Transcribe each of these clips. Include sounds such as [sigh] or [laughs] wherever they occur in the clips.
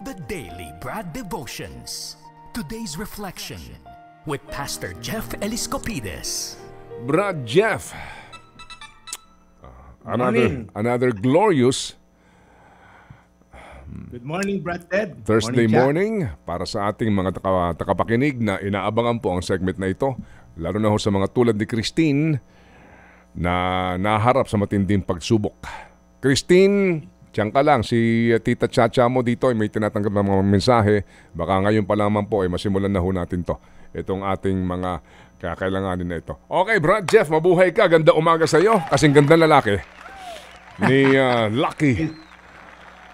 The Daily Brad Devotions. Today's reflection with Pastor Jeff Eliscopides. Brad Jeff. Ah, another another glorious Good morning, Brad Ted. Thursday morning, morning para sa ating mga taka, takapakinig na inaabangan po ang segment na ito, lalo na ho sa mga tulad ni Christine na naharap sa matinding pagsubok. Christine, Diyan ka lang, si Tita Chacha mo dito ay eh, may tinatanggap ng mga mensahe. Baka ngayon pa lamang po ay eh, masimulan na ho natin to. Itong ating mga kakailanganin na ito. Okay, Brad Jeff, mabuhay ka. Ganda umaga sa iyo. Kasing ganda lalaki. Ni uh, Lucky.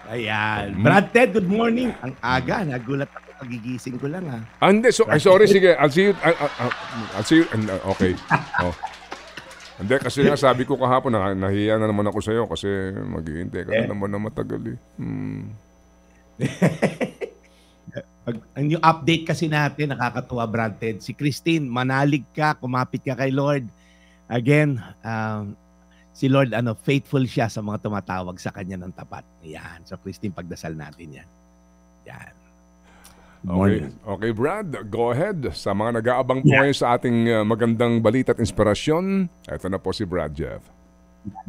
Ayan. Brad Ted, good morning. Ang aga, nagulat ako. Pagigising ko lang ha. Ah. ah, hindi. So, ay, sorry, sige. I'll see you. I'll, ah, I'll, I'll see you. okay. Oh. Hindi, kasi nga sabi ko kahapon, nah- nahiya na naman ako sa'yo kasi maghihintay ka na eh. naman na matagal eh. Hmm. [laughs] Pag, ang yung update kasi natin, nakakatuwa, Brad Si Christine, manalig ka, kumapit ka kay Lord. Again, um, si Lord, ano, faithful siya sa mga tumatawag sa kanya ng tapat. Yan. So, Christine, pagdasal natin yan. Yan. Okay. okay, Brad, go ahead. Sa mga nag-aabang po yeah. sa ating uh, magandang balita at inspirasyon, ito na po si Brad Jeff.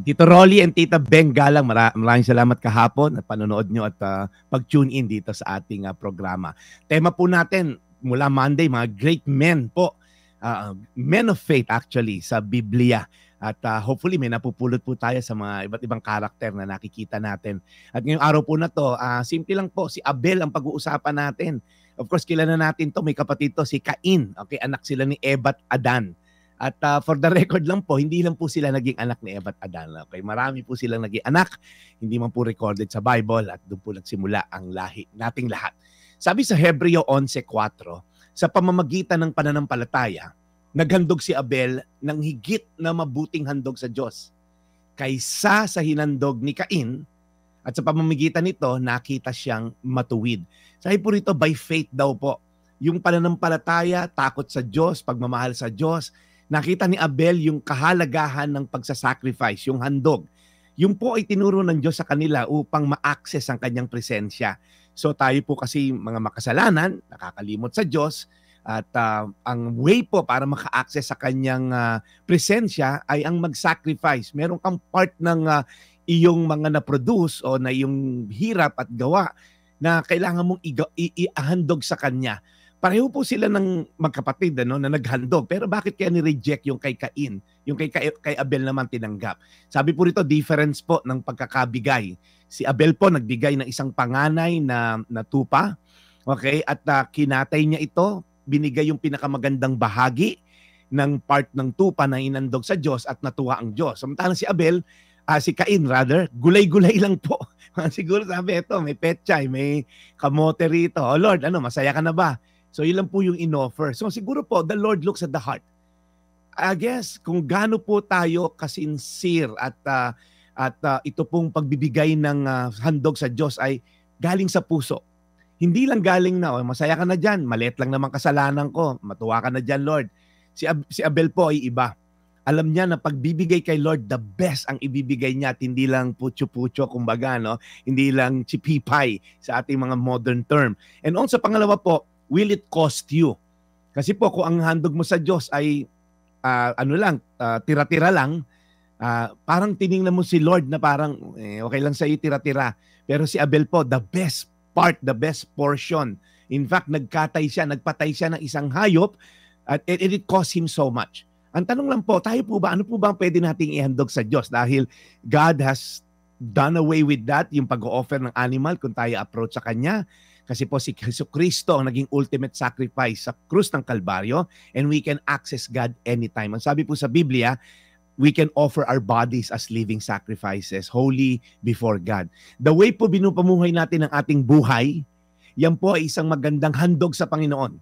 Tito Rolly and Tita Benggalang, mara- maraming salamat kahapon at panonood nyo at uh, pag-tune in dito sa ating uh, programa. Tema po natin mula Monday, mga great men po, uh, men of faith actually sa Biblia at uh, hopefully may napupulot po tayo sa mga iba't ibang karakter na nakikita natin. At ngayong araw po na to, uh, simple lang po, si Abel ang pag-uusapan natin. Of course, kilala natin to, may kapatid to, si Cain. Okay, anak sila ni Ebat Adan. At uh, for the [laughs] record lang po, hindi lang po sila naging anak ni Ebat Adan. Okay, marami po silang naging anak, hindi man po recorded sa Bible at doon po nagsimula ang lahi nating lahat. Sabi sa Hebreo 11:4, sa pamamagitan ng pananampalataya, naghandog si Abel ng higit na mabuting handog sa Diyos kaysa sa hinandog ni Cain at sa pamamagitan nito nakita siyang matuwid. Sabi po rito by faith daw po. Yung pananampalataya, takot sa Diyos, pagmamahal sa Diyos, nakita ni Abel yung kahalagahan ng pagsasacrifice, yung handog. Yung po ay tinuro ng Diyos sa kanila upang ma-access ang kanyang presensya. So tayo po kasi mga makasalanan, nakakalimot sa Diyos, at uh, ang way po para maka-access sa kanyang uh, presensya ay ang mag-sacrifice. Meron kang part ng uh, iyong mga na-produce o na iyong hirap at gawa na kailangan mong ihandog sa kanya. Pareho po sila ng magkapatid ano, na naghandog. Pero bakit kaya ni-reject yung kay Cain? Yung kay, kay, kay Abel naman tinanggap. Sabi po rito, difference po ng pagkakabigay. Si Abel po nagbigay ng isang panganay na, na tupa. Okay? At uh, kinatay niya ito binigay yung pinakamagandang bahagi ng part ng tupa na inandog sa Diyos at natuwa ang Diyos. Samantalang si Abel, uh, si Cain rather, gulay-gulay lang po. [laughs] Siguro sabi ito, may petchay, may kamote rito. Oh Lord, ano, masaya ka na ba? So yun lang po yung inoffer. So siguro po, the Lord looks at the heart. I guess kung gaano po tayo kasincere at uh, at uh, ito pong pagbibigay ng uh, handog sa Diyos ay galing sa puso. Hindi lang galing na, oh, masaya ka na dyan, maliit lang naman kasalanan ko, matuwa ka na dyan, Lord. Si, Ab- si Abel po ay iba. Alam niya na pagbibigay kay Lord, the best ang ibibigay niya at hindi lang putyo-putyo, kumbaga, no? hindi lang chipipay sa ating mga modern term. And on sa pangalawa po, will it cost you? Kasi po, kung ang handog mo sa Diyos ay uh, ano lang, uh, tira-tira lang, uh, parang tiningnan mo si Lord na parang eh, okay lang sa iyo tira-tira. Pero si Abel po, the best part, the best portion. In fact, nagkatay siya, nagpatay siya ng isang hayop at it, it cost him so much. Ang tanong lang po, tayo po ba, ano po bang pwede nating ihandog sa Diyos? Dahil God has done away with that, yung pag-offer ng animal kung tayo approach sa Kanya. Kasi po si Jesus Kristo ang naging ultimate sacrifice sa krus ng Kalbaryo and we can access God anytime. Ang sabi po sa Biblia, we can offer our bodies as living sacrifices, holy before God. The way po binupamuhay natin ang ating buhay, yan po ay isang magandang handog sa Panginoon.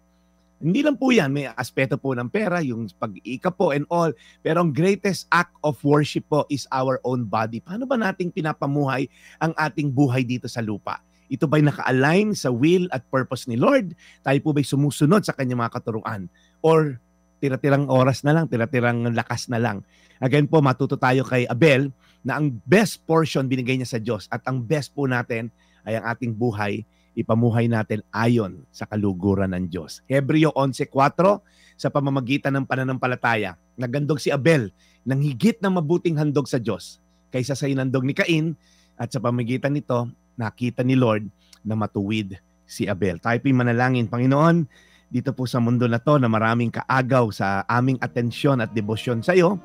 Hindi lang po yan, may aspeto po ng pera, yung pag-iika po and all. Pero ang greatest act of worship po is our own body. Paano ba nating pinapamuhay ang ating buhay dito sa lupa? Ito ba'y naka-align sa will at purpose ni Lord? Tayo po ba'y sumusunod sa kanyang mga katuruan? Or tira-tirang oras na lang, tira-tirang lakas na lang. Again po, matuto tayo kay Abel na ang best portion binigay niya sa Diyos at ang best po natin ay ang ating buhay, ipamuhay natin ayon sa kaluguran ng Diyos. Hebreo 11.4, sa pamamagitan ng pananampalataya, nagandog si Abel ng higit na mabuting handog sa Diyos kaysa sa inandog ni Cain at sa pamamagitan nito, nakita ni Lord na matuwid si Abel. Tayo po'y manalangin, Panginoon, dito po sa mundo na to na maraming kaagaw sa aming atensyon at debosyon sa iyo.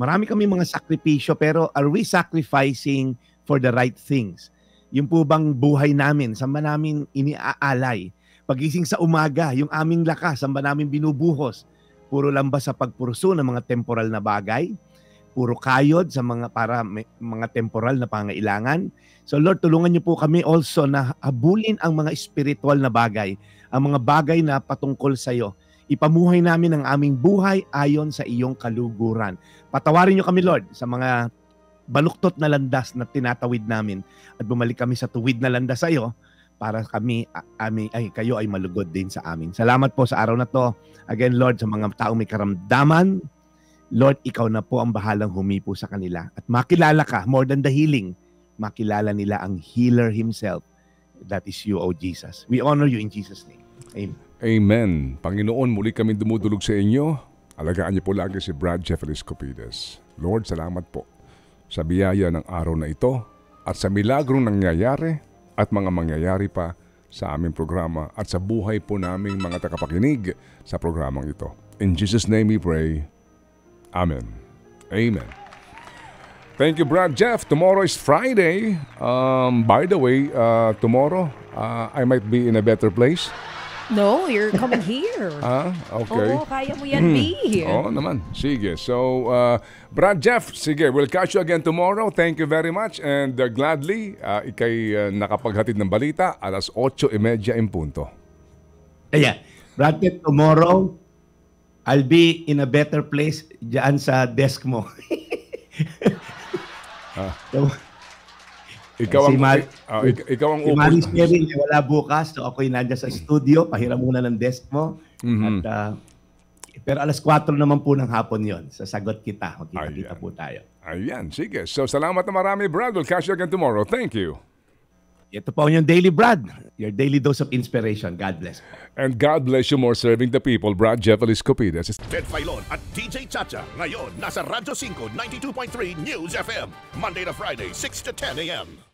Marami kami mga sakripisyo pero are we sacrificing for the right things? Yung po bang buhay namin, saan ba namin iniaalay? Pagising sa umaga, yung aming lakas, saan ba namin binubuhos? Puro lang ba sa pagpurso ng mga temporal na bagay? puro kayod sa mga para may, mga temporal na pangailangan. So Lord, tulungan niyo po kami also na abulin ang mga spiritual na bagay, ang mga bagay na patungkol sa iyo. Ipamuhay namin ang aming buhay ayon sa iyong kaluguran. Patawarin niyo kami Lord sa mga baluktot na landas na tinatawid namin at bumalik kami sa tuwid na landas sa iyo para kami ami ay kayo ay malugod din sa amin. Salamat po sa araw na to. Again Lord sa mga taong may karamdaman, Lord, ikaw na po ang bahalang humipo sa kanila at makilala ka more than the healing. Makilala nila ang healer himself. That is you, O Jesus. We honor you in Jesus' name. Amen. Amen. Panginoon, muli kami dumudulog sa inyo. Alagaan niyo po lagi si Brad Jeffries Copides. Lord, salamat po sa biyaya ng araw na ito at sa milagrong nangyayari at mga mangyayari pa sa aming programa at sa buhay po naming mga takapakinig sa programang ito. In Jesus' name we pray. Amen. Amen. Thank you, Brad Jeff. Tomorrow is Friday. Um, by the way, uh, tomorrow uh, I might be in a better place. No, you're coming here. [laughs] ah, okay. Oh, kaya mo yan, be hmm. here. Oh, naman. Sige. So, uh, Brad Jeff, sige, we'll catch you again tomorrow. Thank you very much. And uh, gladly, uh, ikay uh, nakapaghatid ng balita alas 8.30 e in punto. Kaya, Brad Jeff, tomorrow, I'll be in a better place diyan sa desk mo. [laughs] ah. so, ikaw ang, si Mar- uh, ik- ikaw ang si Maris Perry, eh, wala bukas. So ako'y nandiyan sa studio. Pahiram muna ng desk mo. Mm-hmm. At, uh, pero alas 4 naman po ng hapon yon. Sasagot kita. Magkita-kita po tayo. Ayan, sige. So salamat na marami, Brad. We'll catch you again tomorrow. Thank you. Ito po yung daily Brad, your daily dose of inspiration. God bless. And God bless you more serving the people. Brad Jeff Eliscopides. Ted Filon at DJ Chacha. Ngayon, nasa Radyo 5, 92.3 News FM. Monday to Friday, 6 to 10 a.m.